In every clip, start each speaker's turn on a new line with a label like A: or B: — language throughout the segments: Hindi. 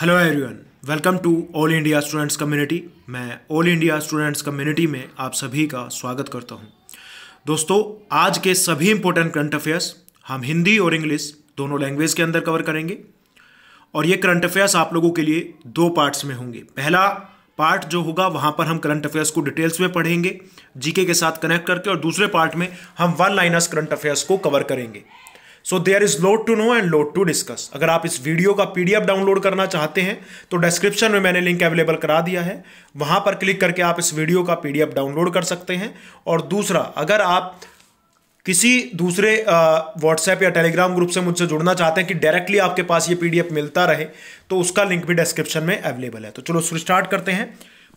A: Hello everyone welcome to All India Students Community मैं ऑल इंडिया स्टूडेंट्स कम्युनिटी में आप सभी का स्वागत करता हूं। दोस्तों आज के सभी इंपॉर्टेंट करंट अफेयर्स हम हिंदी और इंग्लिश दोनों लैंग्वेज के अंदर कवर करेंगे और ये करंट अफेयर्स आप लोगों के लिए दो पार्ट्स में होंगे पहला पार्ट जो होगा वहाँ पर हम करंट अफेयर्स को डिटेल्स में पढ़ेंगे जीके के साथ कनेक्ट करके और दूसरे पार्ट में हम वन लाइनर्स करंट अफेयर्स को कवर करेंगे so there is lot to know and lot to discuss अगर आप इस वीडियो का पीडीएफ डाउनलोड करना चाहते हैं तो डिस्क्रिप्शन में मैंने लिंक अवेलेबल करा दिया है वहां पर क्लिक करके आप इस वीडियो का पीडीएफ डाउनलोड कर सकते हैं और दूसरा अगर आप किसी दूसरे व्हाट्सएप या टेलीग्राम ग्रुप से मुझसे जुड़ना चाहते हैं कि डायरेक्टली आपके पास ये पीडीएफ मिलता रहे तो उसका लिंक भी डिस्क्रिप्शन में अवेलेबल है तो चलो स्टार्ट करते हैं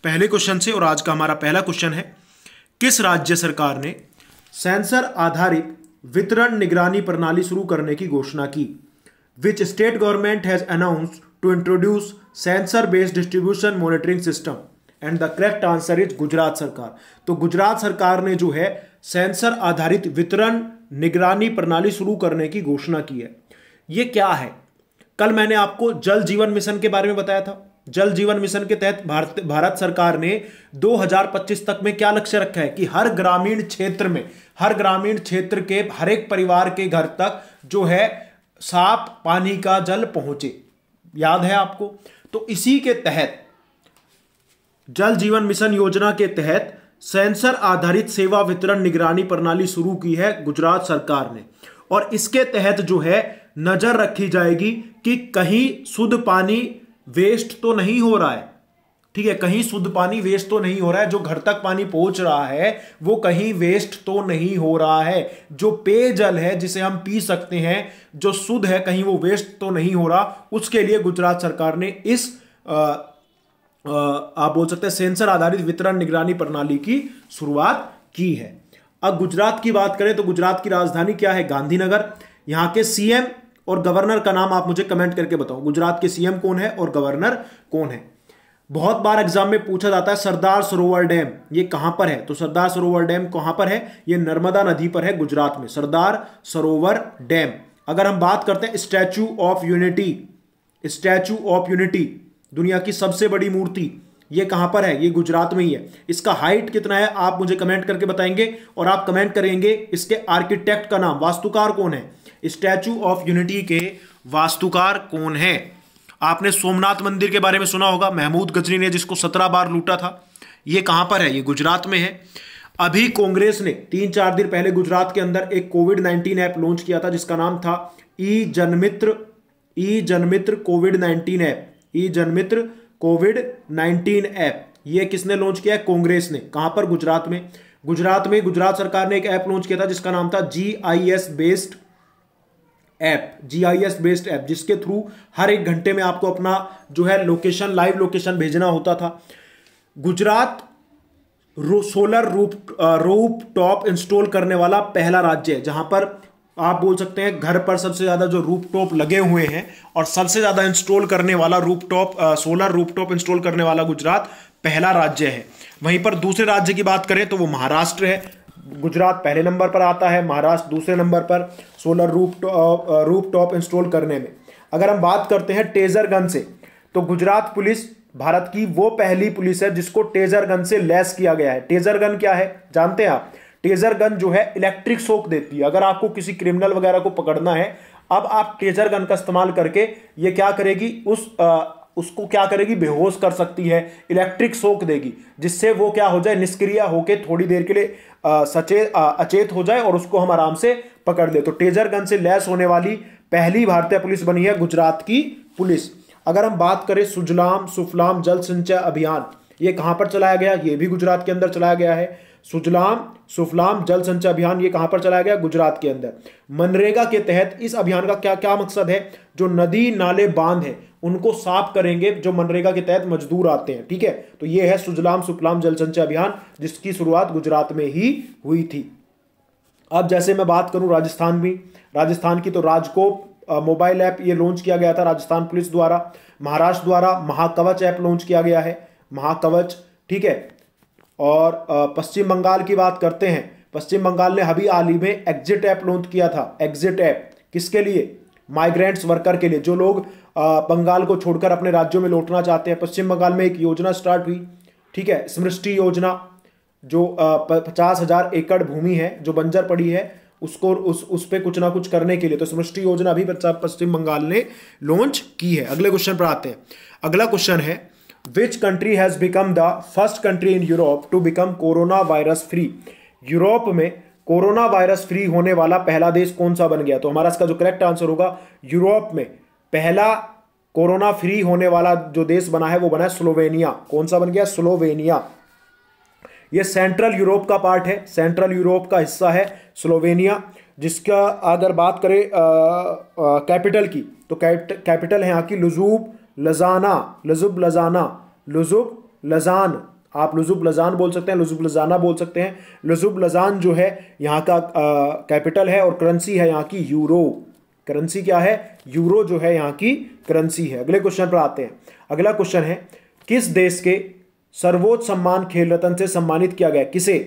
A: पहले क्वेश्चन से और आज का हमारा पहला क्वेश्चन है किस राज्य सरकार ने सेंसर आधारित वितरण निगरानी प्रणाली शुरू करने की घोषणा की which state government has announce to introduce sensor based distribution monitoring system and the correct answer is Gujarat सरकार तो गुजरात सरकार ने जो है सेंसर आधारित वितरण निगरानी प्रणाली शुरू करने की घोषणा की है ये क्या है कल मैंने आपको जल जीवन मिशन के बारे में बताया था जल जीवन मिशन के तहत भारत भारत सरकार ने 2025 तक में क्या लक्ष्य रखा है कि हर ग्रामीण क्षेत्र में हर ग्रामीण क्षेत्र के हर एक परिवार के घर तक जो है साफ पानी का जल पहुंचे याद है आपको तो इसी के तहत जल जीवन मिशन योजना के तहत सेंसर आधारित सेवा वितरण निगरानी प्रणाली शुरू की है गुजरात सरकार ने और इसके तहत जो है नजर रखी जाएगी कि कहीं शुद्ध पानी वेस्ट तो नहीं हो रहा है ठीक है कहीं शुद्ध पानी वेस्ट तो नहीं हो रहा है जो घर तक पानी पहुंच रहा है वो कहीं वेस्ट तो नहीं हो रहा है जो पेयजल है जिसे हम पी सकते हैं जो शुद्ध है कहीं वो वेस्ट तो नहीं हो रहा उसके लिए गुजरात सरकार ने इस आ, आ, आप बोल सकते हैं सेंसर आधारित वितरण निगरानी प्रणाली की शुरुआत की है अब गुजरात की बात करें तो गुजरात की राजधानी क्या है गांधीनगर यहाँ के सीएम और गवर्नर का नाम आप मुझे कमेंट करके बताओ गुजरात के सीएम कौन है और गवर्नर कौन है बहुत बार एग्जाम में पूछा जाता है सरदार सरोवर डैम ये कहां पर है तो सरदार सरोवर डैम कहां पर है ये नर्मदा नदी पर है गुजरात में सरदार सरोवर डैम अगर हम बात करते हैं Statue of Unity Statue of Unity दुनिया की सबसे बड़ी मूर्ति ये कहां पर है ये गुजरात में ही है इसका हाइट कितना है आप मुझे कमेंट करके बताएंगे और आप कमेंट करेंगे इसके आर्किटेक्ट का नाम वास्तुकार कौन है स्टैचू ऑफ यूनिटी के वास्तुकार कौन है आपने सोमनाथ मंदिर के बारे में सुना होगा महमूद गजनी ने जिसको सत्रह बार लूटा था ये कहाँ पर है ये गुजरात में है अभी कांग्रेस ने तीन चार दिन पहले गुजरात के अंदर एक कोविड नाइन्टीन ऐप लॉन्च किया था जिसका नाम था E Janmitra E Janmitra Covid nineteen app E Janmitra Covid nineteen app ये किसने लॉन्च किया है कांग्रेस ने कहाँ पर गुजरात में गुजरात में गुजरात सरकार ने एक ऐप लॉन्च किया था जिसका नाम था G I S based app GIS based app जिसके थ्रू हर एक घंटे में आपको अपना जो है लोकेशन लाइव लोकेशन भेजना होता था गुजरात रो, सोलर रूप रूप टॉप इंस्टॉल करने वाला पहला राज्य है जहां पर आप बोल सकते हैं घर पर सबसे ज़्यादा जो रूप टॉप लगे हुए हैं और सबसे ज़्यादा इंस्टॉल करने वाला roof top solar roof top install करने वाला गुजरात पहला राज्य है वहीं पर दूसरे राज्य की बात करें तो वो महाराष्ट्र है गुजरात पहले नंबर पर आता है महाराष्ट्र दूसरे नंबर पर सोलर रूप टौ, रूप टॉप इंस्टॉल करने में अगर हम बात करते हैं टेजर गन से तो गुजरात पुलिस भारत की वो पहली पुलिस है जिसको टेजर गन से लैस किया गया है टेजर गन क्या है जानते हैं आप टेजर गन जो है इलेक्ट्रिक शोक देती है अगर आपको किसी क्रिमिनल वगैरह को पकड़ना है अब आप टेजर गन का इस्तेमाल करके ये क्या करेगी उस आ, उसको क्या करेगी बेहोश कर सकती है इलेक्ट्रिक शोक देगी जिससे वो क्या हो जाए निष्क्रिय होकर थोड़ी देर के लिए आ, सचे आ, अचेत हो जाए और उसको हम आराम से पकड़ ले तो टेजर गन से लैस होने वाली पहली भारतीय पुलिस बनी है गुजरात की पुलिस अगर हम बात करें सुजलाम सुफलाम जल संचय अभियान ये कहाँ पर चलाया गया ये भी गुजरात के अंदर चलाया गया है सुजलाम सुफलाम जल संचय अभियान ये कहाँ पर चलाया गया गुजरात के अंदर मनरेगा के तहत इस अभियान का क्या क्या मकसद है जो नदी नाले बांध है उनको साफ करेंगे जो मनरेगा के तहत मजदूर आते हैं ठीक है तो ये है सुजलाम सुफलाम जल संचय अभियान जिसकी शुरुआत गुजरात में ही हुई थी अब जैसे मैं बात करूं राजस्थान में राजस्थान की तो राजकोप मोबाइल ऐप ये लॉन्च किया गया था राजस्थान पुलिस द्वारा महाराष्ट्र द्वारा महाकवच ऐप लॉन्च किया गया है महाकवच ठीक है और पश्चिम बंगाल की बात करते हैं पश्चिम बंगाल ने अभी हाल ही में एग्जिट ऐप लॉन्च किया था एग्जिट ऐप किसके लिए माइग्रेंट्स वर्कर के लिए जो लोग बंगाल को छोड़कर अपने राज्यों में लौटना चाहते हैं पश्चिम बंगाल में एक योजना स्टार्ट हुई ठीक है समृष्टि योजना जो पचास हजार एकड़ भूमि है जो बंजर पड़ी है उसको उस उस पर कुछ ना कुछ करने के लिए तो समृष्टि योजना भी पश्चिम बंगाल ने लॉन्च की है अगले क्वेश्चन पर आते हैं अगला क्वेश्चन है which country has become the first country in Europe to become corona virus free Europe में कोरोना वायरस फ्री होने वाला पहला देश कौन सा बन गया तो हमारा इसका जो करेक्ट आंसर होगा यूरोप में पहला कोरोना फ्री होने वाला जो देश बना है वो बना है स्लोवेनिया कौन सा बन गया स्लोवेनिया ये सेंट्रल यूरोप का पार्ट है सेंट्रल यूरोप का हिस्सा है स्लोवेनिया जिसका अगर बात करें कैपिटल की तो कैपिटल है यहाँ की लुजूब लजाना लजुब लजाना लजुब लजान आप लजुब लजान बोल सकते हैं लजुब लजाना बोल सकते हैं लजुब लजान जो है यहाँ का कैपिटल है और करेंसी है यहाँ की यूरो करेंसी क्या है यूरो जो है यहाँ की करेंसी है अगले क्वेश्चन पर आते हैं अगला क्वेश्चन है किस देश के सर्वोच्च सम्मान खेल रत्न से सम्मानित किया गया किसे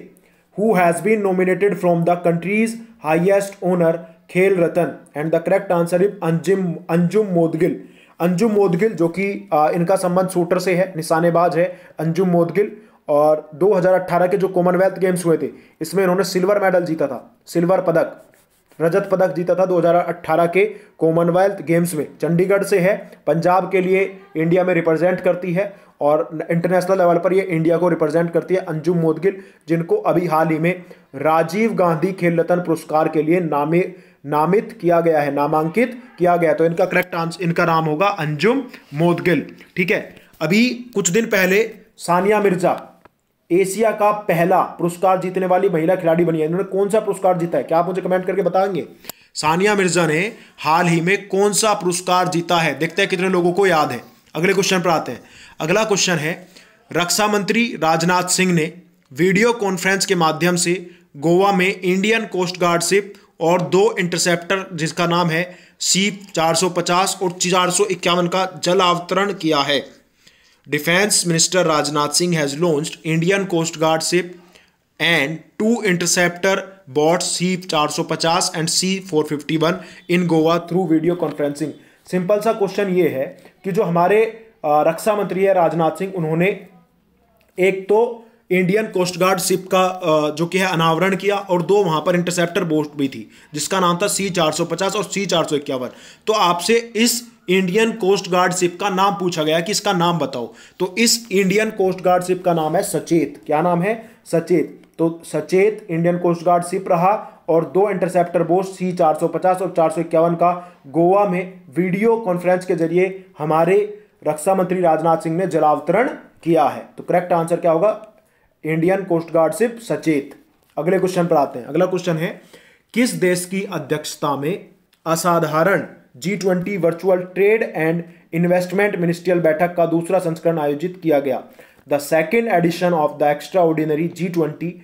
A: who has been nominated from the country's highest honour Khel Ratna and the correct answer is Anjum Anjum Moudgil Anjum Moudgil जो कि इनका संबंध शूटर से है निशानेबाज है अंजुम मोदगिल और 2018 के जो कॉमनवेल्थ गेम्स हुए थे इसमें इन्होंने सिल्वर मेडल जीता था सिल्वर पदक रजत पदक जीता था 2018 के कॉमनवेल्थ गेम्स में चंडीगढ़ से है पंजाब के लिए इंडिया में रिप्रेजेंट करती है और इंटरनेशनल लेवल पर ये इंडिया को रिप्रेजेंट करती है अंजुम मोदगिल जिनको अभी हाल ही में राजीव गांधी खेल रत्न पुरस्कार के लिए नामे नामित किया गया है नामांकित किया गया तो इनका करेक्ट आंसर इनका नाम होगा अंजुम मोदगिल ठीक है अभी कुछ दिन पहले सानिया मिर्जा एशिया का पहला पुरस्कार जीतने वाली महिला खिलाड़ी बनी है इन्होंने कौन सा पुरस्कार जीता है क्या आप मुझे कमेंट करके बताएंगे सानिया मिर्जा ने हाल ही में कौन सा पुरस्कार जीता है देखते हैं कितने लोगों को याद है अगले क्वेश्चन पर आते हैं अगला क्वेश्चन है रक्षा मंत्री राजनाथ सिंह ने वीडियो कॉन्फ्रेंस के माध्यम से गोवा में इंडियन कोस्ट गार्ड से और दो इंटरसेप्टर जिसका नाम है सी 450 और चार का जल अवतरण किया है defence minister Rajnath Singh has launched Indian coast guard ship and two interceptor boat C 450 and C 451 in Goa through video conferencing simple सा क्वेश्चन ये है कि जो हमारे रक्षा मंत्री है राजनाथ सिंह उन्होंने एक तो इंडियन कोस्ट गार्ड शिप का जो कि है अनावरण किया और दो वहां पर इंटरसेप्टर बोट भी थी जिसका नाम था सी 450 और सी चार तो आपसे इस इंडियन कोस्ट गार्ड शिप का नाम पूछा गया कि इसका नाम बताओ तो इस इंडियन कोस्ट गार्ड शिप का नाम है सचेत क्या नाम है सचेत तो सचेत इंडियन कोस्ट गार्ड शिप रहा और दो इंटरसेप्टर बोट सी 450 और चार का गोवा में वीडियो कॉन्फ्रेंस के जरिए हमारे रक्षा मंत्री राजनाथ सिंह ने जलावतरण किया है तो करेक्ट आंसर क्या होगा इंडियन कोस्ट गार्ड से सचेत अगले क्वेश्चन पर आते हैं अगला क्वेश्चन है किस देश की अध्यक्षता में असाधारण G twenty virtual trade and investment ministerial बैठक का दूसरा संस्करण आयोजित किया गया the second edition of the extraordinary G twenty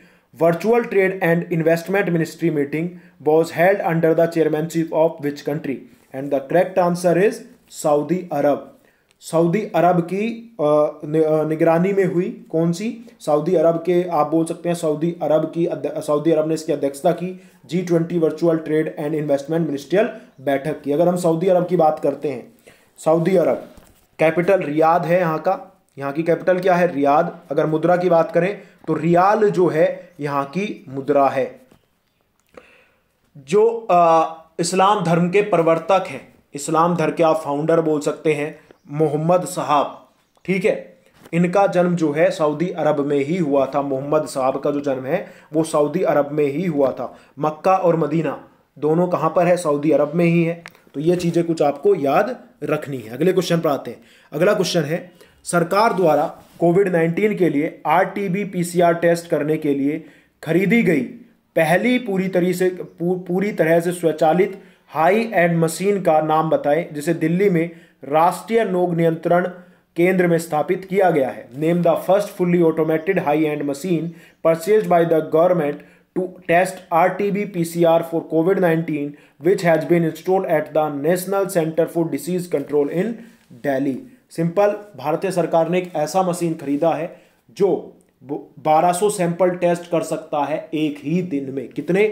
A: virtual trade and investment ministry meeting was held under the chairmanship of which country and the correct answer is Saudi Arabia Saudi Arabia की निगरानी में हुई कौन सी सऊदी अरब के आप बोल सकते हैं सऊदी अरब की सऊदी अरब ने इसकी अध्यक्षता की G twenty virtual trade and investment ministerial बैठक की अगर हम सऊदी अरब की बात करते हैं सऊदी अरब कैपिटल रियाद है यहाँ का यहाँ की कैपिटल क्या है रियाद अगर मुद्रा की बात करें तो रियाल जो है यहाँ की मुद्रा है जो आ, इस्लाम धर्म के प्रवर्तक हैं इस्लाम धर्म के आप फाउंडर बोल सकते हैं मोहम्मद साहब ठीक है इनका जन्म जो है सऊदी अरब में ही हुआ था मोहम्मद साहब का जो जन्म है वो सऊदी अरब में ही हुआ था मक्का और मदीना दोनों कहाँ पर है सऊदी अरब में ही है तो ये चीज़ें कुछ आपको याद रखनी है अगले क्वेश्चन पर आते हैं अगला क्वेश्चन है सरकार द्वारा कोविड नाइन्टीन के लिए R T B P C R test करने के लिए खरीदी गई पहली पूरी तरह से पूरी तरह से स्वचालित हाई एंड मशीन का नाम बताएं जिसे दिल्ली में राष्ट्रीय नोग नियंत्रण केंद्र में स्थापित किया गया है name the first fully automated high end machine purchase by the government B P C R for Covid 19, which has been installed at the National Centre for Disease Control in Delhi simple भारतीय सरकार ने एक ऐसा मशीन खरीदा है जो 1200 सैंपल टेस्ट कर सकता है एक ही दिन में कितने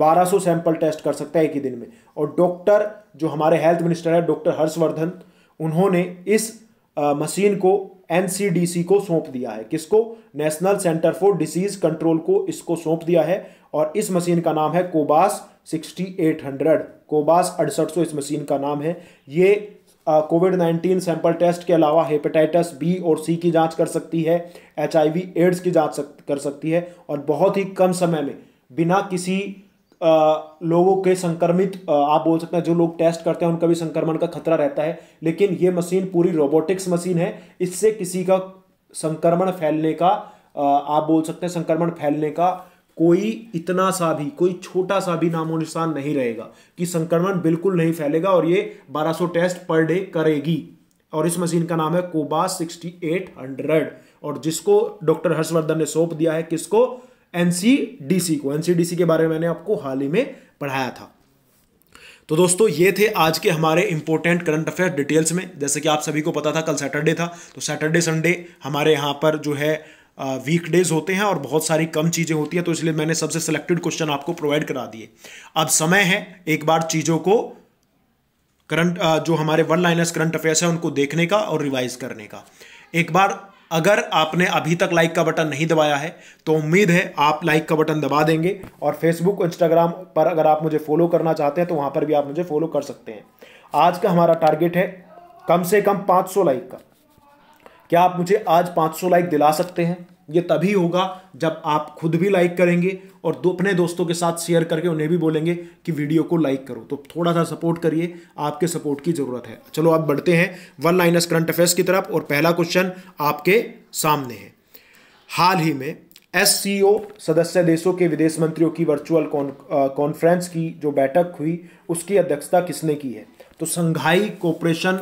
A: 1200 सैंपल टेस्ट कर सकता है एक ही दिन में और डॉक्टर जो हमारे हेल्थ मिनिस्टर है डॉक्टर हर्षवर्धन उन्होंने इस मशीन को एनसीडीसी को सौंप दिया है किसको National Centre for Disease Control को इसको सौंप दिया है और इस मशीन का नाम है कोबास 6800 कोबास अड़सठ इस मशीन का नाम है ये कोविड नाइन्टीन सैंपल टेस्ट के अलावा हेपेटाइटिस बी और सी की जांच कर सकती है एच एड्स की जांच सक, कर सकती है और बहुत ही कम समय में बिना किसी आ, लोगों के संक्रमित आप बोल सकते हैं जो लोग टेस्ट करते हैं उनका भी संक्रमण का खतरा रहता है लेकिन ये मशीन पूरी रोबोटिक्स मशीन है इससे किसी का संक्रमण फैलने का आप बोल सकते हैं संक्रमण फैलने का कोई इतना सा भी कोई छोटा सा भी नामो निशान नहीं रहेगा कि संक्रमण बिल्कुल नहीं फैलेगा और ये 1200 टेस्ट पर डे करेगी और इस मशीन का नाम है कोबा 6800 और जिसको डॉक्टर हर्षवर्धन ने सौंप दिया है किसको एनसीडीसी को एनसीडीसी के बारे में मैंने आपको हाल ही में पढ़ाया था तो दोस्तों ये थे आज के हमारे इंपॉर्टेंट करंट अफेयर डिटेल्स में जैसे कि आप सभी को पता था कल सैटरडे था तो सैटरडे संडे हमारे यहाँ पर जो है वीक डेज होते हैं और बहुत सारी कम चीज़ें होती हैं तो इसलिए मैंने सबसे सिलेक्टेड क्वेश्चन आपको प्रोवाइड करा दिए अब समय है एक बार चीज़ों को करंट जो हमारे वन लाइनर्स करंट अफेयर्स हैं उनको देखने का और रिवाइज करने का एक बार अगर आपने अभी तक लाइक का बटन नहीं दबाया है तो उम्मीद है आप लाइक का बटन दबा देंगे और फेसबुक इंस्टाग्राम पर अगर आप मुझे फॉलो करना चाहते हैं तो वहां पर भी आप मुझे फॉलो कर सकते हैं आज का हमारा टारगेट है कम से कम 500 लाइक का क्या आप मुझे आज 500 लाइक दिला सकते हैं ये तभी होगा जब आप खुद भी लाइक करेंगे और दो अपने दोस्तों के साथ शेयर करके उन्हें भी बोलेंगे कि वीडियो को लाइक करो तो थोड़ा सा सपोर्ट करिए आपके सपोर्ट की ज़रूरत है चलो आप बढ़ते हैं वन लाइनस करंट अफेयर्स की तरफ और पहला क्वेश्चन आपके सामने है हाल ही में एस सदस्य देशों के विदेश मंत्रियों की वर्चुअल कॉन्फ्रेंस की जो बैठक हुई उसकी अध्यक्षता किसने की है तो संघाई कोपरेशन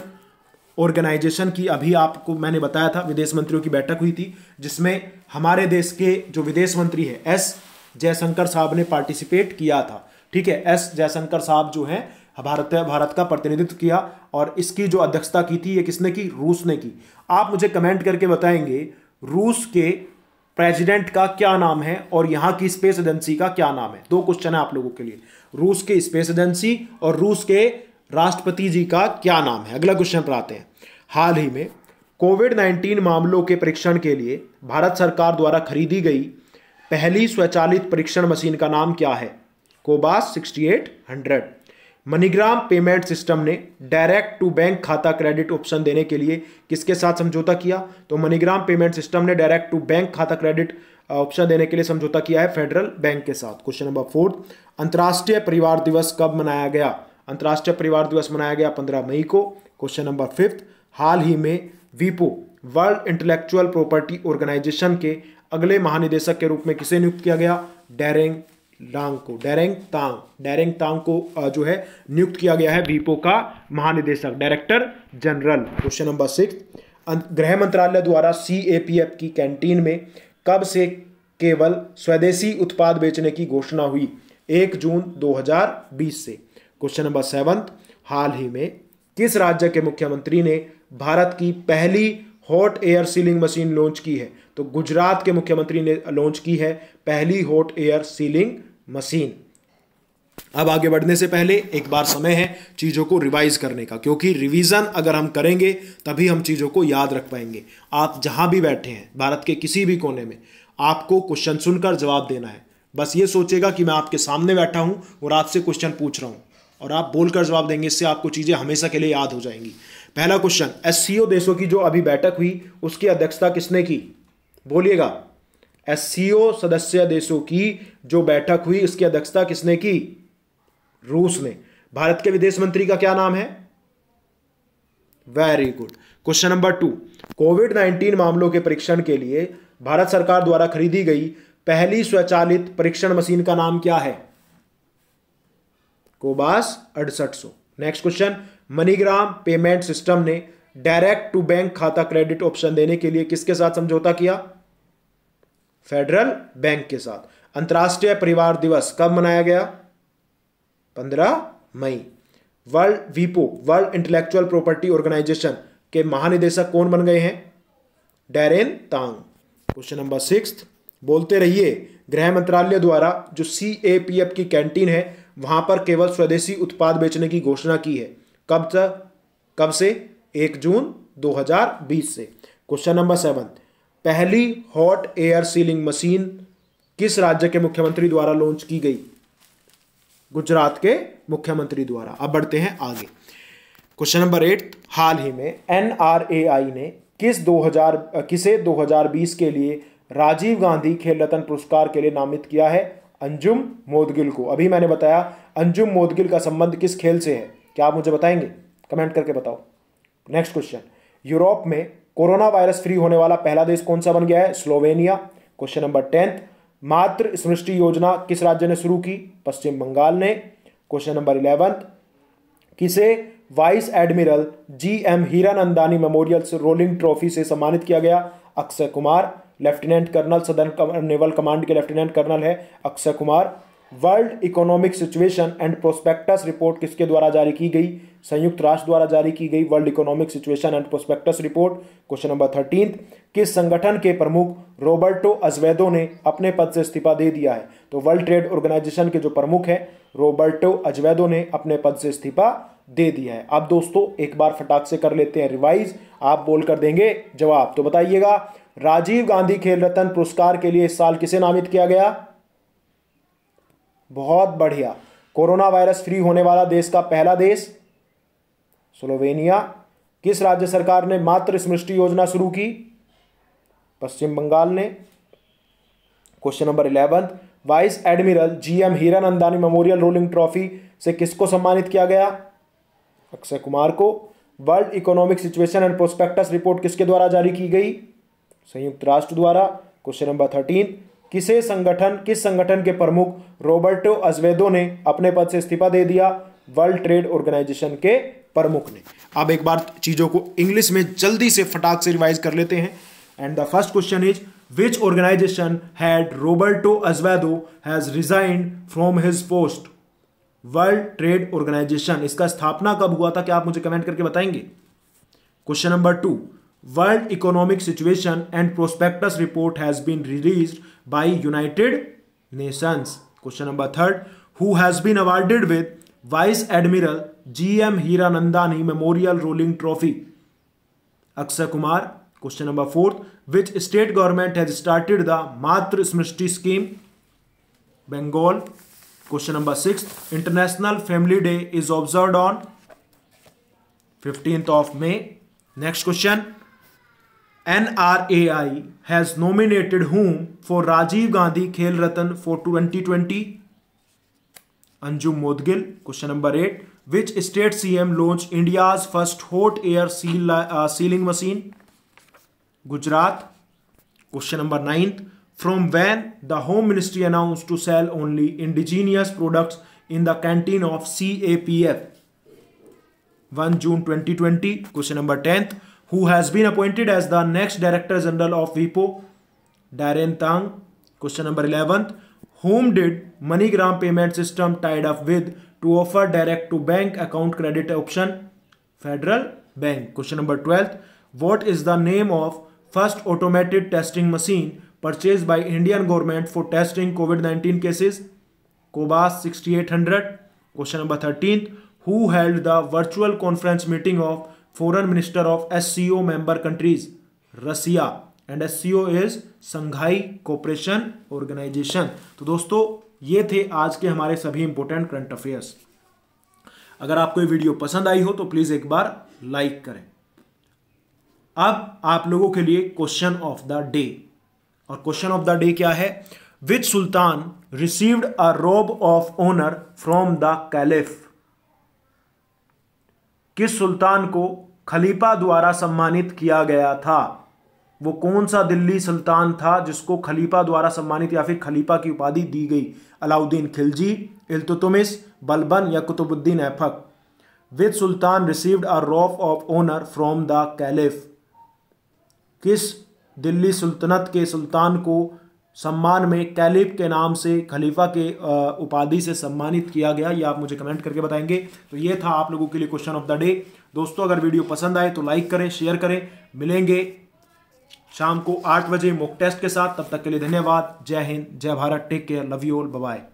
A: ऑर्गेनाइजेशन की अभी आपको मैंने बताया था विदेश मंत्रियों की बैठक हुई थी जिसमें हमारे देश के जो विदेश मंत्री है एस जयशंकर साहब ने पार्टिसिपेट किया था ठीक है एस जयशंकर साहब जो हैं भारत भारत का प्रतिनिधित्व किया और इसकी जो अध्यक्षता की थी ये किसने की रूस ने की आप मुझे कमेंट करके बताएंगे रूस के प्रेसिडेंट का क्या नाम है और यहाँ की स्पेस एजेंसी का क्या नाम है दो क्वेश्चन है आप लोगों के लिए रूस के स्पेस एजेंसी और रूस के राष्ट्रपति जी का क्या नाम है अगला क्वेश्चन पर आते हैं हाल ही में कोविड 19 मामलों के परीक्षण के लिए भारत सरकार द्वारा खरीदी गई पहली स्वचालित परीक्षण मशीन का नाम क्या है कोबास 6800 मनीग्राम पेमेंट सिस्टम ने डायरेक्ट टू बैंक खाता क्रेडिट ऑप्शन देने के लिए किसके साथ समझौता किया तो मनीग्राम पेमेंट सिस्टम ने डायरेक्ट टू बैंक खाता क्रेडिट ऑप्शन देने के लिए समझौता किया है फेडरल बैंक के साथ क्वेश्चन नंबर फोर्थ अंतर्राष्ट्रीय परिवार दिवस कब मनाया गया अंतर्राष्ट्रीय परिवार दिवस मनाया गया पंद्रह मई को क्वेश्चन नंबर फिफ्थ हाल ही में वीपो वर्ल्ड इंटेलेक्चुअल प्रॉपर्टी ऑर्गेनाइजेशन के अगले महानिदेशक के रूप में किसे नियुक्त किया गया डेरेंग डांग को डेरेंग तांग डेरेंग तांग को जो है नियुक्त किया गया है वीपो का महानिदेशक director general question number six गृह मंत्रालय द्वारा सी की कैंटीन में कब से केवल स्वदेशी उत्पाद बेचने की घोषणा हुई एक जून 2020 से क्वेश्चन नंबर सेवंथ हाल ही में किस राज्य के मुख्यमंत्री ने भारत की पहली hot air sealing machine launch की है तो गुजरात के मुख्यमंत्री ने लॉन्च की है पहली हॉट एयर सीलिंग मशीन अब आगे बढ़ने से पहले एक बार समय है चीज़ों को रिवाइज करने का क्योंकि रिवीजन अगर हम करेंगे तभी हम चीज़ों को याद रख पाएंगे आप जहां भी बैठे हैं भारत के किसी भी कोने में आपको क्वेश्चन सुनकर जवाब देना है बस ये सोचेगा कि मैं आपके सामने बैठा हूं और आपसे क्वेश्चन पूछ रहा हूं और आप बोलकर जवाब देंगे इससे आपको चीज़ें हमेशा के लिए याद हो जाएंगी पहला क्वेश्चन एस देशों की जो अभी बैठक हुई उसकी अध्यक्षता किसने की बोलिएगा एस सदस्य देशों की जो बैठक हुई उसकी अध्यक्षता किसने की रूस ने भारत के विदेश मंत्री का क्या नाम है very good question number two Covid nineteen मामलों के परीक्षण के लिए भारत सरकार द्वारा खरीदी गई पहली स्वचालित परीक्षण मशीन का नाम क्या है कोबास अड़सठ सौ next question MoneyGram payment system ने डायरेक्ट टू बैंक खाता क्रेडिट ऑप्शन देने के लिए किसके साथ समझौता किया फेडरल बैंक के साथ अंतर्राष्ट्रीय परिवार दिवस कब मनाया गया पंद्रह मई वर्ल्ड वीपो वर्ल्ड इंटेलेक्चुअल प्रॉपर्टी ऑर्गेनाइजेशन के महानिदेशक कौन बन गए हैं Daren Tang question number six बोलते रहिए गृह मंत्रालय द्वारा जो सी ए पी एफ की कैंटीन है वहां पर केवल स्वदेशी उत्पाद बेचने की घोषणा की है कब तक कब से एक जून 2020 से क्वेश्चन नंबर सेवन पहली हॉट एयर सीलिंग मशीन किस राज्य के मुख्यमंत्री द्वारा लॉन्च की गई गुजरात के मुख्यमंत्री द्वारा अब बढ़ते हैं आगे क्वेश्चन नंबर एट हाल ही में एनआरएआई ने किस 2000 किसे 2020 के लिए राजीव गांधी खेल रत्न पुरस्कार के लिए नामित किया है अंजुम मोदगिल को अभी मैंने बताया अंजुम मोदगिल का संबंध किस खेल से है क्या आप मुझे बताएंगे कमेंट करके बताओ नेक्स्ट क्वेश्चन यूरोप में कोरोना वायरस फ्री होने वाला पहला देश कौन सा बन गया है स्लोवेनिया क्वेश्चन नंबर टेंथ मात्र सृष्टि योजना किस राज्य ने शुरू की पश्चिम बंगाल ने क्वेश्चन नंबर इलेवंथ किसे vice admiral G M Hiranandani memorial rolling trophy से सम्मानित किया गया Akshay Kumar lieutenant colonel southern naval command के लेफ्टिनेंट कर्नल है Akshay Kumar world economic situation and prospects report किसके द्वारा जारी की गई संयुक्त राष्ट्र द्वारा जारी की गई world economic situation and prospects report question number thirteen किस संगठन के प्रमुख रोबर्टो अजवेदो ने अपने पद से इस्तीफा दे दिया है तो वर्ल्ड ट्रेड ऑर्गेनाइजेशन के जो प्रमुख है रोबर्टो अजवेदो ने अपने पद से इस्तीफा दे दिया है अब दोस्तों एक बार फटाक से कर लेते हैं रिवाइज आप बोल कर देंगे जवाब तो बताइएगा राजीव गांधी खेल रत्न पुरस्कार के लिए इस साल किसे नामित किया गया बहुत बढ़िया कोरोना वायरस फ्री होने वाला देश का पहला देश स्लोवेनिया किस राज्य सरकार ने मात्र स्मृष्टि योजना शुरू की पश्चिम बंगाल ने question number eleven vice admiral G M M Hiranandani memorial rolling trophy से किसको सम्मानित किया गया अक्षय कुमार को world economic situation and prospects report किसके द्वारा जारी की गई संयुक्त राष्ट्र द्वारा क्वेश्चन नंबर थर्टीन किसे संगठन किस संगठन के प्रमुख रोबर्टो अजवेदो ने अपने पद से इस्तीफा दे दिया वर्ल्ड ट्रेड ऑर्गेनाइजेशन के प्रमुख ने अब एक बार चीज़ों को इंग्लिश में जल्दी से फटाक से रिवाइज कर लेते हैं and the first question is which organisation head Roberto Azevedo has resign from his post World Trade Organisation इसका स्थापना कब हुआ था क्या आप मुझे कमेंट करके बताएंगे question number two World Economic Situation and Prospectus report has been released by United Nations. Question number 3 who has been awarded with Vice Admiral G.M. Hiranandani Memorial Rolling Trophy. Akshay Kumar. Question number 4 which state government has started the Matra Smriti scheme? Bengal. Question number 6 International Family Day is observed on 15th of May. Next question NRAI has nominated whom for Rajiv Gandhi Khel Ratan for 2020? Anjum Modgil. Question number 8. Which state CM launched India's first hot air seal, uh, sealing machine? Gujarat. Question number 9. From when the Home Ministry announced to sell only indigenous products in the canteen of CAPF? 1 June 2020. Question number 10th. who has been appointed as the next Director General of WIPO, Darren Tang. Question number 11. Whom did MoneyGram payment system tied up with to offer direct to bank account credit option? Federal Bank. Question number 12. What is the name of first automated testing machine purchased by Indian government for testing COVID-19 cases? Cobas 6800. Question number 13. Who held the virtual conference meeting of foreign minister of SCO member countries Russia and S C O is Shanghai Cooperation Organisation तो दोस्तों ये थे आज के हमारे सभी इंपॉर्टेंट करंट अफेयर्स अगर आपको ये वीडियो पसंद आई हो तो प्लीज़ एक बार लाइक करें अब आप लोगों के लिए क्वेश्चन ऑफ द डे और क्वेश्चन ऑफ द डे क्या है which sultan received a robe of honour from the caliph किस सुल्तान को खलीफा द्वारा सम्मानित किया गया था वो कौन सा दिल्ली सुल्तान था जिसको खलीफा द्वारा सम्मानित या फिर खलीफा की उपाधि दी गई अलाउद्दीन खिलजी इल्तुतमिस बलबन या Qutbuddin Aibak which sultan received a robe of honour from the caliph किस दिल्ली सुल्तनत के सुल्तान को सम्मान में कैलिप के नाम से खलीफा के उपाधि से सम्मानित किया गया ये आप मुझे कमेंट करके बताएंगे तो ये था आप लोगों के लिए क्वेश्चन ऑफ द डे दोस्तों अगर वीडियो पसंद आए तो लाइक करें शेयर करें मिलेंगे शाम को आठ बजे मॉक टेस्ट के साथ तब तक के लिए धन्यवाद जय हिंद जय Bharat take care love you all bye